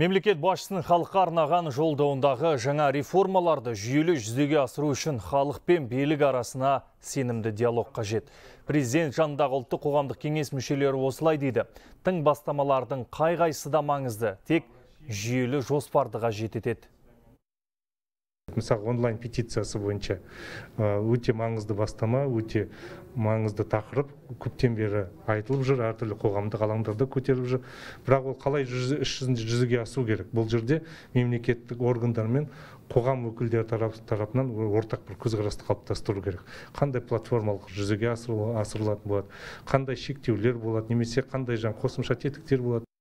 Мемлекет басшысының халыққа арнаған жолдауындағы жаңа реформаларды жүйелі жүзеге асыру үшін халық пен билік арасына сенімді диалог қажет. Президент жанындағы ұлттық қоғамдық кеңес мүшелері осылай дейді. Тың бастамалардың қай-қайсы да маңызды, тек жүйелі жоспардыға жететеді мысалы онлайн петициясы бойынша өте маңызды бастама өте маңызды тақырып көптен бері айтылып жүр әртүрлі қоғамдық алаңдарда көтеріліп жүр бірақ ол қалай жүз, іс жүзінде жүзеге асу керек бұл жерде мемлекеттік органдар мен қоғам өкілдері тарап, тарапынан ортақ бір көзқарасты қалыптастыру керек қандай платформалық жүзеге асырылатын болады қандай шектеулер болады немесе қандай жаңа қосымша тетіктер болады